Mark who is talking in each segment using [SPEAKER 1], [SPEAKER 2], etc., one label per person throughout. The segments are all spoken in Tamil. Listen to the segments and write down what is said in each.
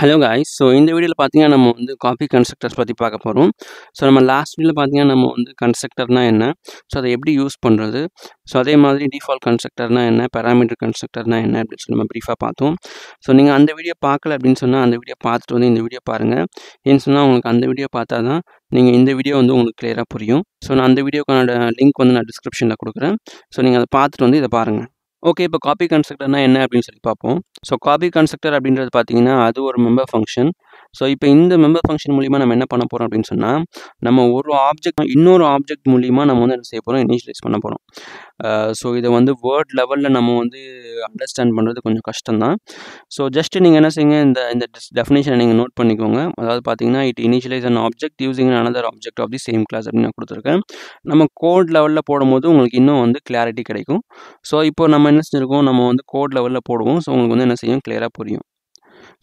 [SPEAKER 1] ஹலோ காய்ஸ் ஸோ இந்த வீடியோவில் பார்த்தீங்கன்னா நம்ம வந்து காஃபி கன்ஸ்ட்ரக்டர்ஸ் பற்றி பார்க்க போகிறோம் ஸோ நம்ம லாஸ்ட் வீடியோவில் பார்த்தீங்கன்னா நம்ம வந்து கன்ஸ்ட்ரக்டர்னா என்ன ஸோ அதை எப்படி யூஸ் பண்ணுறது ஸோ அதே மாதிரி டிஃபால்ட் கன்ஸ்ட்ரக்டர்னா என்ன பேராமீட்டர் கன்ஸ்ட்ரக்டர்னா என்ன அப்படின்னு சொல்லி நம்ம ப்ரீஃபாக பார்த்தோம் ஸோ நீங்கள் அந்த வீடியோ பார்க்கல அப்படின்னு சொன்னால் அந்த வீடியோ பார்த்துட்டு வந்து இந்த வீடியோ பாருங்கள் ஏன்னு சொன்னால் உங்களுக்கு அந்த வீடியோ பார்த்தா தான் நீங்கள் இந்த வீடியோ வந்து உங்களுக்கு கிளியராக புரியும் ஸோ நான் அந்த வீடியோக்கான லிங்க் வந்து நான் டிஸ்கிரிப்ஷனில் கொடுக்குறேன் ஸோ நீங்கள் அதை பார்த்துட்டு வந்து இதை பாருங்கள் ஓகே இப்போ காப்பி கன்ஸ்ட்ரக்டர்னா என்ன அப்படின்னு சொல்லி பார்ப்போம் ஸோ காப்பி கன்ஸ்ட்ரக்டர் அப்படின்றது பார்த்தீங்கன்னா அது ஒரு மெம்பர் ஃபங்க்ஷன் ஸோ இப்போ இந்த மெம்பர் ஃபங்க்ஷன் மூலிமா நம்ம என்ன பண்ண போகிறோம் அப்படின்னு சொன்னால் நம்ம ஒரு ஆப்ஜெக்ட் இன்னொரு ஆப்ஜெக்ட் மூலிமா நம்ம வந்து என்ன செய்ய போகிறோம் இனிஷியலைஸ் பண்ண போகிறோம் ஸோ இதை வந்து வேர்ட் லெவலில் நம்ம வந்து அண்டர்ஸ்டாண்ட் பண்ணுறது கொஞ்சம் கஷ்டம் தான் ஸோ ஜஸ்ட் நீங்கள் என்ன செய்யுங்க இந்த இந்த டெஃபினேஷனை நீங்கள் நோட் பண்ணிக்கோங்க அதாவது பார்த்தீங்கன்னா it initialise and object using another object of the same class அப்படின்னு நான் கொடுத்துருக்கேன் நம்ம கோட் லெவலில் போடும்போது உங்களுக்கு இன்னும் வந்து கிளாரிட்டி கிடைக்கும் ஸோ இப்போ நம்ம என்ன செஞ்சுருக்கோம் நம்ம வந்து கோட் லெவலில் போடுவோம் ஸோ உங்களுக்கு வந்து என்ன செய்யும் கிளியராக புரியும்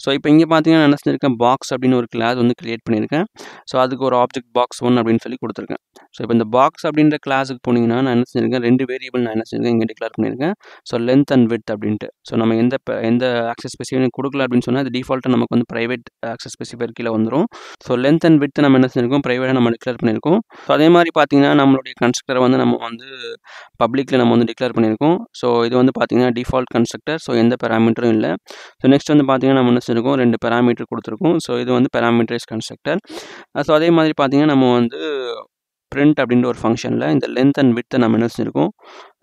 [SPEAKER 1] ஸோ இப்போ இங்கே பார்த்தீங்கன்னா என்ன செஞ்சுருக்கேன் பாக்ஸ் அப்படின்னு ஒரு கிளாஸ் வந்து கிரியேட் பண்ணியிருக்கேன் ஸோ அதுக்கு ஒரு ஆப்ஜெக்ட் பாக்ஸ் ஒன் அப்படின்னு சொல்லி கொடுத்துருக்கேன் ஸோ இப்போ இந்த பாக்ஸ் அப்படின்ற கிளாஸுக்கு போனீங்கன்னா நான் என்ன செஞ்சுருக்கேன் ரெண்டு வேரியபிள் நான் என்ன செஞ்சுருக்கேன் இங்கே டிக்ளேர் பண்ணியிருக்கேன் ஸோ லென்த் அண்ட் வித் அப்படின்ட்டு ஸோ நம்ம எந்த எந்த ஆக்சஸ் ஸ்பெசிஃபை கொடுக்கல அப்படின்னு சொன்னால் அது டிஃபால்ட்டாக நமக்கு வந்து ப்ரைவேட் ஆக்சஸ் ஸ்பெசிஃபை கீழே வந்துடும் ஸோ லென்த் அண்ட் வித் நம்ம என்ன செஞ்சுருக்கோம் ப்ரைவேட்டாக நம்ம டிக்ளேர் பண்ணியிருக்கோம் ஸோ அதே மாதிரி பார்த்தீங்கன்னா நம்மளுடைய கன்ஸ்ட்ரக்டரை வந்து நம்ம வந்து பப்ளிக்கில் நம்ம வந்து டிக்ளேர் பண்ணியிருக்கோம் ஸோ இது வந்து பார்த்தீங்கன்னா டிஃபால்ட் கன்ஸ்ட்ரக்டர் ஸோ எந்த பேராமீட்டரும் இல்லை ஸோ நெக்ஸ்ட் வந்து பார்த்தீங்கன்னா நம்ம வச்சுருக்கோம் ரெண்டு பேராமீட்டர் கொடுத்துருக்கோம் ஸோ இது வந்து பேராமீட்டரைஸ் கன்ஸ்ட்ரக்டர் ஸோ அதே மாதிரி பார்த்திங்கன்னா நம்ம வந்து பிரிண்ட் அப்படின்ற ஒரு ஃபங்க்ஷனில் இந்த லென்த் அண்ட் வித்தை நம்ம என்ன செஞ்சுருக்கோம்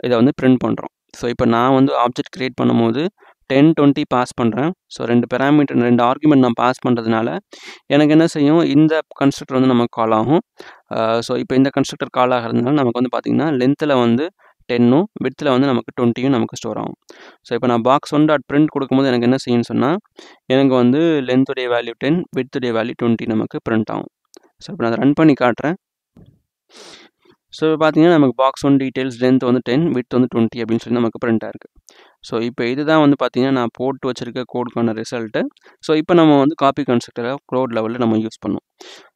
[SPEAKER 1] இதை வந்து பிரிண்ட் பண்ணுறோம் ஸோ இப்போ நான் வந்து ஆப்ஜெக்ட் க்ரியேட் பண்ணும்போது டென் டுவெண்ட்டி பாஸ் பண்ணுறேன் ஸோ ரெண்டு பேராமீட்டர் ரெண்டு ஆர்குமெண்ட் நான் பாஸ் பண்ணுறதுனால எனக்கு என்ன செய்யும் இந்த கன்ஸ்ட்ரக்டர் வந்து நமக்கு கால் ஆகும் ஸோ இப்போ இந்த கன்ஸ்ட்ரக்டர் கால் ஆகிறதுனால நமக்கு வந்து பார்த்திங்கன்னா லென்த்தில் வந்து டென்னும் வித்தில் வந்து நமக்கு டுவெண்ட்டியும் நமக்கு ஸ்டோர் ஆகும் ஸோ இப்போ நான் பாக்ஸ் ஒன் டாட் பிரிண்ட் கொடுக்கும்போது எனக்கு என்ன செய்யணும்னு சொன்னால் எனக்கு வந்து லென்த்துடைய வேல்யூ டென் வித்துடைய வேல்யூ டுவெண்ட்டி நமக்கு பிரிண்ட் ஆகும் ஸோ இப்போ நான் ரன் பண்ணி காட்டுறேன் ஸோ இப்போ பார்த்தீங்கன்னா நமக்கு பாக்ஸ் ஒன் டீட்டெயில்ஸ் லென்த் வந்து டென் வித் வந்து டுவெண்ட்டி அப்படின்னு சொல்லி நமக்கு பிரிண்ட் ஆயிருக்கு ஸோ இப்போ இதுதான் வந்து பார்த்தீங்கன்னா நான் போட்டு வச்சிருக்க கோடுக்கான ரிசல்ட்டு ஸோ இப்போ நம்ம வந்து காப்பி கன்ஸ்ட்ரக்டரை க்ளோட் லெவலில் நம்ம யூஸ் பண்ணும்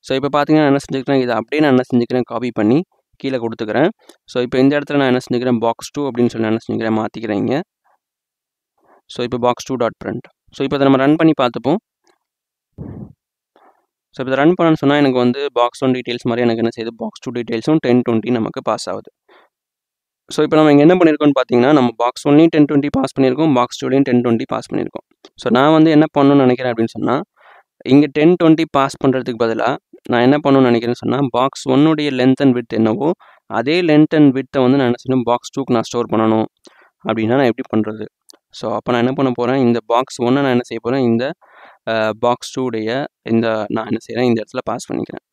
[SPEAKER 1] ஸோ இப்போ பார்த்தீங்கன்னா என்ன செஞ்சுக்கிறேன் இதை அப்படியே நான் என்ன செஞ்சுக்கிறேன் காப்பி பண்ணி கீழே கொடுத்துக்கிறேன் ஸோ இப்போ இந்த இடத்துல நான் என்ன செஞ்சுக்கிறேன் பாக்ஸ் டூ அப்படின்னு சொல்லி என்ன செஞ்சுக்கிறேன் மாற்றிக்கிறேங்க ஸோ இப்போ box two dot print so இப்போ அதை நம்ம ரன் பண்ணி பார்த்துப்போம் ஸோ இப்போ ரன் பண்ணணும்னு சொன்னால் எனக்கு வந்து பாக்ஸ் ஒன் டீட்டெயில்ஸ் மாதிரி எனக்கு என்ன செய்யுது பாக்ஸ் டூ டீட்டெயில்ஸும் டென் டுவெண்ட்டி நமக்கு பாஸ் ஆகுது ஸோ இப்போ நம்ம இங்கே என்ன பண்ணியிருக்கோம்னு பார்த்தீங்கன்னா நம்ம பாக்ஸ் ஒன்லையும் டென் டுவெண்ட்டி பாஸ் பண்ணியிருக்கோம் பாக்ஸ் டூலையும் டென் டுவெண்ட்டி பாஸ் பண்ணியிருக்கோம் ஸோ நான் வந்து என்ன பண்ணணும்னு நினைக்கிறேன் அப்படின்னு சொன்னால் இங்கே டென் டுவெண்ட்டி பாஸ் பண்ணுறதுக்கு பதிலாக நான் என்ன பண்ணணும்னு நினைக்கிறேன்னு சொன்னால் பாக்ஸ் ஒன்னுடைய லென்த் அண்ட் வித் என்னவோ அதே லென்த் அண்ட் வித்தை வந்து நான் என்ன செய்யணும் பாக்ஸ் டூக்கு நான் ஸ்டோர் பண்ணணும் அப்படின்னா நான் எப்படி பண்ணுறது ஸோ அப்போ நான் என்ன பண்ண போகிறேன் இந்த பாக்ஸ் ஒன்று நான் என்ன செய்ய போகிறேன் இந்த பாக்ஸ் டூடைய இந்த நான் என்ன செய்கிறேன் இந்த இடத்துல பாஸ் பண்ணிக்கிறேன்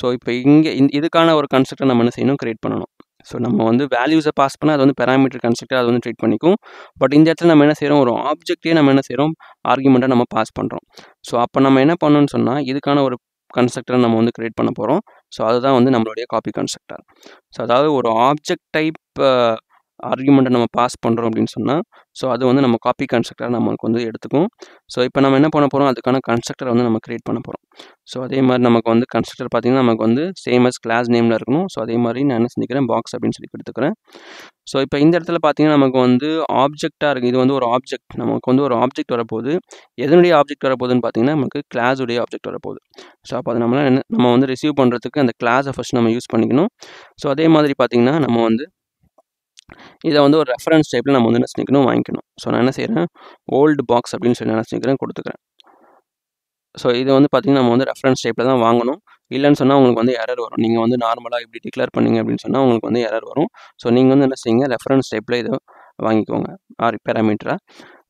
[SPEAKER 1] ஸோ இப்போ இங்கே இந்த இதுக்கான ஒரு கன்ஸ்ட்ரக்டர் நம்ம என்ன செய்யணும் க்ரியேட் பண்ணணும் ஸோ நம்ம வந்து வேல்யூஸை பாஸ் பண்ணால் அது வந்து பேராமீட்டர் கன்ஸ்ட்ரக்டர் அது வந்து ட்ரீட் பண்ணிக்கும் பட் இந்த இடத்துல நம்ம என்ன செய்கிறோம் ஒரு ஆப்ஜெக்டே நம்ம என்ன செய்கிறோம் ஆர்குமெண்ட்டை நம்ம பாஸ் பண்ணுறோம் ஸோ அப்போ நம்ம என்ன பண்ணணும்னு சொன்னால் இதுக்கான ஒரு கன்ஸ்ட்ரக்டரை நம்ம வந்து க்ரியேட் பண்ண போகிறோம் ஸோ அதுதான் வந்து நம்மளுடைய காப்பி கன்ஸ்ட்ரக்டர் ஸோ அதாவது ஒரு ஆப்ஜெக்ட் டைப் ஆர்கியூமெண்ட்டை நம்ம பாஸ் பண்ணுறோம் அப்படின்னு சொன்னால் ஸோ அது வந்து நம்ம காப்பி கன்ஸ்ட்ரக்டராக நமக்கு வந்து எடுத்துக்கும் ஸோ இப்போ நம்ம என்ன பண்ண போகிறோம் அதுக்கான கன்ஸ்ட்ரக்டர் வந்து நம்ம க்ரியேட் பண்ண போகிறோம் ஸோ அதே மாதிரி நமக்கு வந்து கன்ஸ்ட்ரக்டர் பார்த்திங்கன்னா நமக்கு வந்து சேம் அஸ் கிளாஸ் நேமில் இருக்கணும் ஸோ அதே மாதிரி நான் என்ன செஞ்சுக்கிறேன் பாக்ஸ் அப்படின்னு சொல்லி எடுத்துக்கிறேன் ஸோ இப்போ இந்த இடத்துல பார்த்தீங்கன்னா நமக்கு வந்து ஆப்ஜெக்டாக இருக்குது இது வந்து ஒரு ஆப்ஜெக்ட் நமக்கு வந்து ஒரு ஆப்ஜெக்ட் வரப்போகுது எதனுடைய ஆப்ஜெக்ட் வரப்போகுதுன்னு பார்த்தீங்கன்னா நமக்கு கிளாஸுடைய ஆப்ஜெக்ட் வரப்போகுது ஸோ அப்போ அது நம்மளால் நம்ம வந்து ரிசீவ் பண்ணுறதுக்கு அந்த கிளாஸை ஃபஸ்ட் நம்ம யூஸ் பண்ணிக்கணும் ஸோ அதே மாதிரி பார்த்திங்கன்னா நம்ம வந்து இதை வந்து ஒரு ரெஃபரன்ஸ் டைப்பில் நம்ம வந்து என்ன செஞ்சுக்கணும் வாங்கிக்கணும் ஸோ நான் என்ன செய்கிறேன் ஓல்டு பாக்ஸ் அப்படின்னு சொல்லி என்ன செஞ்சுக்கிறேன் கொடுத்துக்கிறேன் ஸோ இது வந்து பார்த்திங்கன்னா நம்ம வந்து ரெஃபரன்ஸ் டைப்பில் தான் வாங்கணும் இல்லைன்னு சொன்னால் உங்களுக்கு வந்து எரர் வரும் நீங்கள் வந்து நார்மலாக இப்படி டிக்ளேர் பண்ணிங்க அப்படின்னு சொன்னால் உங்களுக்கு வந்து எரர் வரும் ஸோ நீங்கள் வந்து என்ன செய்யுங்க ரெஃபரன்ஸ் டைப்பில் இதை வாங்கிக்கோங்க ஆறு பேராமீட்டராக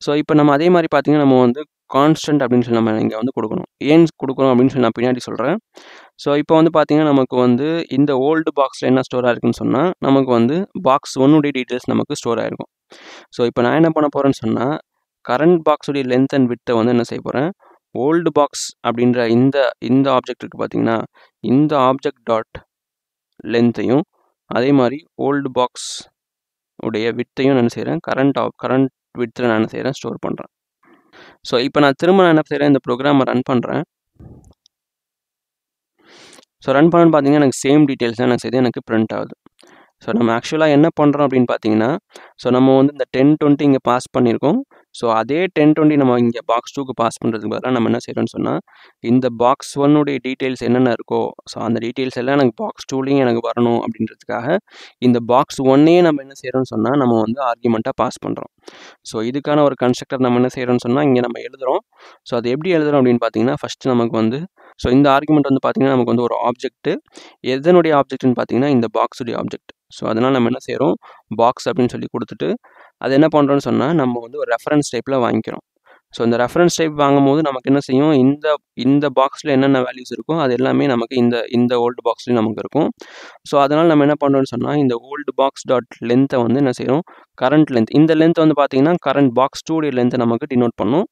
[SPEAKER 1] ஸோ இப்போ நம்ம அதே மாதிரி பார்த்திங்கன்னா நம்ம வந்து கான்ஸ்டன்ட் அப்படின்னு சொல்லி நம்ம இங்கே வந்து கொடுக்கணும் ஏன் கொடுக்கணும் அப்படின்னு சொல்லி நான் பின்னாடி சொல்கிறேன் ஸோ இப்போ வந்து பார்த்தீங்கன்னா நமக்கு வந்து இந்த ஓல்டு பாக்ஸில் என்ன ஸ்டோர் ஆயிருக்குன்னு சொன்னால் நமக்கு வந்து பாக்ஸ் ஒன்னுடைய டீட்டெயில்ஸ் நமக்கு ஸ்டோர் ஆகிருக்கும் ஸோ இப்போ நான் என்ன பண்ண போகிறேன்னு சொன்னால் கரண்ட் பாக்ஸுடைய லென்த் அண்ட் வித்தை வந்து என்ன செய்ய போகிறேன் ஓல்டு பாக்ஸ் அப்படின்ற இந்த இந்த ஆப்ஜெக்ட் இருக்குது பார்த்தீங்கன்னா இந்த ஆப்ஜெக்ட் டாட் லென்த்தையும் அதே மாதிரி ஓல்டு பாக்ஸ் உடைய வித்தையும் நான் செய்கிறேன் கரண்ட் ஆப் கரண்ட் வித்தில் நான் செய்கிறேன் ஸ்டோர் பண்ணுறேன் ஸோ இப்போ நான் திரும்ப நான் என்ன செய்கிறேன் இந்த ப்ரோக்ராமை ரன் பண்ணுறேன் ஸோ ரன் பண்ணுன்னு பார்த்தீங்கன்னா எனக்கு சேம் டீட்டெயில்ஸ் தான் எனக்கு செய்து எனக்கு பிரிண்ட் ஆகுது ஸோ நம்ம ஆக்சுவலாக என்ன பண்ணுறோம் அப்படின்னு பார்த்தீங்கன்னா ஸோ நம்ம வந்து இந்த டென் டுவெண்ட்டி இங்கே பாஸ் பண்ணியிருக்கோம் ஸோ அதே டென் டுவெண்ட்டி நம்ம இங்கே பாக்ஸ் டூக்கு பாஸ் பண்ணுறதுக்கு பதிலாக நம்ம என்ன செய்கிறோன்னு சொன்னால் இந்த பாக்ஸ் ஒன்னுடைய டீட்டெயில்ஸ் என்னென்ன இருக்கோ ஸோ அந்த டீட்டெயில்ஸ் எல்லாம் எனக்கு பாக்ஸ் டூலையும் எனக்கு வரணும் அப்படின்றதுக்காக இந்த பாக்ஸ் ஒன்னையே நம்ம என்ன செய்கிறோம்னு சொன்னால் நம்ம வந்து ஆர்குமெண்ட்டாக பாஸ் பண்ணுறோம் ஸோ இதுக்கான ஒரு கன்ஸ்ட்ரக்டர் நம்ம என்ன செய்கிறோன்னு சொன்னால் இங்கே நம்ம எழுதுகிறோம் ஸோ அது எப்படி எழுதுகிறோம் அப்படின்னு பார்த்தீங்கன்னா ஃபஸ்ட்டு நமக்கு வந்து ஸோ இந்த ஆர்குமெண்ட் வந்து பார்த்திங்கன்னா நமக்கு வந்து ஒரு ஆப்ஜெக்ட்டு எதனுடைய ஆப்ஜெக்ட்னு பார்த்தீங்கன்னா இந்த பாக்ஸுடைய ஆப்ஜெக்ட் ஸோ அதனால் நம்ம என்ன செய்கிறோம் பாக்ஸ் அப்படின்னு சொல்லி கொடுத்துட்டு அது என்ன பண்ணுறோன்னு சொன்னால் நம்ம வந்து ஒரு ரெஃபரன்ஸ் டைப்பில் வாங்கிக்கிறோம் ஸோ இந்த ரெஃபரன்ஸ் டைப் வாங்கும் போது நமக்கு என்ன செய்யும் இந்த இந்த பாக்ஸில் என்னென்ன வேல்யூஸ் இருக்கோ அது எல்லாமே நமக்கு இந்த இந்த ஓல்டு பாக்ஸ்லேயும் நமக்கு இருக்கும் ஸோ அதனால் நம்ம என்ன பண்ணுறோம்னு சொன்னால் இந்த ஓல்டு பாக்ஸ் டாட் லென்த்தை வந்து என்ன செய்கிறோம் கரண்ட் லென்த் இந்த லென்த் வந்து பார்த்திங்கன்னா கரண்ட் பாக்ஸ் டூடைய லென்த்தை நமக்கு டினோட் பண்ணும்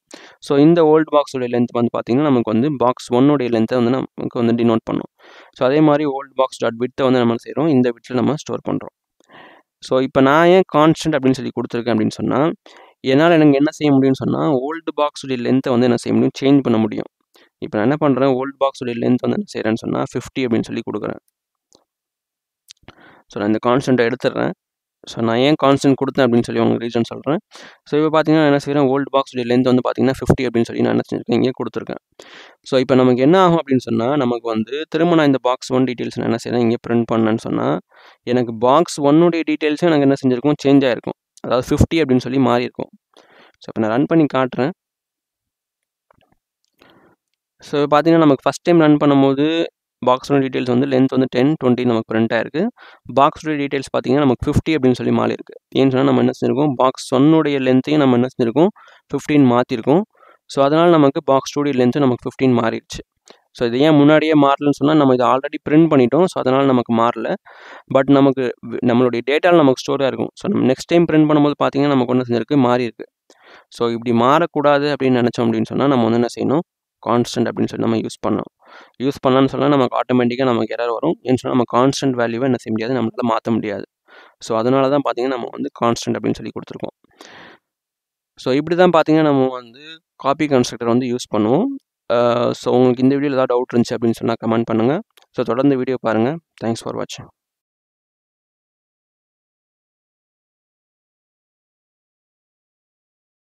[SPEAKER 1] ஸோ இந்த ஓல்டு பாக்ஸோடைய லென்த் வந்து பார்த்திங்கன்னா நமக்கு வந்து பாக்ஸ் ஒன்னுடைய லென்த்தை வந்து நமக்கு வந்து டினோட் பண்ணும் ஸோ அதே மாதிரி ஓல்டு பாக்ஸ் டாட் விட்டை வந்து நம்ம செய்கிறோம் இந்த விட்டில் நம்ம ஸ்டோர் பண்ணுறோம் ஸோ இப்போ நான் ஏன் கான்ஸ்டன்ட் அப்படின்னு சொல்லி கொடுத்துருக்கேன் அப்படின்னு சொன்னால் என்னால் எனக்கு என்ன செய்ய முடியும்னு சொன்னால் ஓல்டு பாக்ஸுடைய லென்த்தை வந்து என்ன செய்ய முடியும் சேஞ்ச் பண்ண முடியும் இப்போ நான் என்ன பண்ணுறேன் ஓல்டு பாக்ஸுடைய லென்த் வந்து என்ன செய்கிறேன்னு சொன்னால் ஃபிஃப்டி அப்படின்னு சொல்லி கொடுக்குறேன் ஸோ நான் இந்த கான்ஸ்டண்ட்டை எடுத்துடுறேன் ஸோ நான் ஏன் கான்ஸ்டன்ட் கொடுத்தேன் அப்படின்னு சொல்லி உங்களுக்கு ரீசன் சொல்கிறேன் ஸோ இப்போ பார்த்தீங்கன்னா என்ன செய்கிறேன் ஓல்டு பாக்ஸுடைய லென்த் வந்து பார்த்தீங்கன்னா ஃபிஃப்டி அப்படின்னு சொல்லி நான் என்ன செஞ்சுருக்கேன் இங்கே கொடுத்துருக்கேன் ஸோ இப்போ நமக்கு என்ன ஆகும் அப்படின்னு சொன்னால் நமக்கு வந்து திரும்ப நான் இந்த பாக்ஸ் ஒன் டீட்டெயில்ஸ் நான் என்ன செய்கிறேன் இங்கே பிரிண்ட் பண்ணேன்னு சொன்னால் எனக்கு பாக்ஸ் ஒன்னுடைய டீட்டெயில்ஸும் எனக்கு என்ன செஞ்சுருக்கும் சேஞ்ச் ஆகிருக்கும் அதாவது ஃபிஃப்டி அப்படின்னு சொல்லி மாறி இருக்கும் ஸோ இப்போ நான் ரன் பண்ணி காட்டுறேன் ஸோ பார்த்தீங்கன்னா நமக்கு ஃபஸ்ட் டைம் ரன் பண்ணும்போது பாக்ஸோட டீட்டெயில்ஸ் வந்து லென்த் வந்து டென் டுவெண்ட்டி நமக்கு இருக்குது பாக்ஸ் பாக்ஸோட டீட்டெயில்ஸ் பார்த்தீங்கன்னா நமக்கு ஃபிஃப்டி அப்படின்னு சொல்லி மாறி இருக்குது ஏன்னு சொன்னால் நம்ம என்ன செஞ்சிருக்கோம் பாக்ஸ் ஒன்னுடைய லென்த்தையும் நம்ம என்ன செஞ்சிருக்கோம் ஃபிஃப்டின் மாற்றிருக்கோம் ஸோ அதனால் நமக்கு பாக்ஸ் ஸ்டூடியோ லென்த்து நமக்கு ஃபிஃப்டின் மாறிடுச்சு ஸோ இது ஏன் முன்னாடியே மாறலன்னு சொன்னால் நம்ம இது ஆல்ரெடி பிரிண்ட் பண்ணிட்டோம் ஸோ அதனால் நமக்கு மாறல பட் நமக்கு நம்மளுடைய டேட்டாவில் நமக்கு ஸ்டோராக இருக்கும் ஸோ நம்ம நெக்ஸ்ட் டைம் பிரிண்ட் பண்ணும்போது பார்த்தீங்கன்னா நமக்கு ஒன்று செஞ்சிருக்கு மாறி இருக்குது ஸோ இப்படி மாறக்கூடாது அப்படின்னு நினச்சோம் அப்படின்னு சொன்னால் நம்ம வந்து என்ன செய்யணும் கான்ஸ்டன்ட் அப்படின்னு சொல்லி நம்ம யூஸ் பண்ணோம் யூஸ் பண்ணலாம்னு சொன்னால் நமக்கு ஆட்டோமேட்டிக்காக நமக்கு எரர் வரும் ஏன்னு சொன்னால் நம்ம கான்ஸ்டன்ட் வேல்யூவை என்ன செய்ய முடியாது நம்மளால் மாற்ற முடியாது ஸோ அதனால தான் பார்த்தீங்கன்னா நம்ம வந்து கான்ஸ்டன்ட் அப்படின்னு சொல்லி கொடுத்துருக்கோம் ஸோ இப்படி தான் பார்த்தீங்கன்னா நம்ம வந்து காப்பி கன்ஸ்ட்ரக்டர் வந்து யூஸ் பண்ணுவோம் ஸோ உங்களுக்கு இந்த வீடியோவில் ஏதாவது டவுட் இருந்துச்சு அப்படின்னு சொன்னால் கமெண்ட் பண்ணுங்கள் ஸோ தொடர்ந்து வீடியோ பாருங்கள் தேங்க்ஸ் ஃபார் வாட்சிங்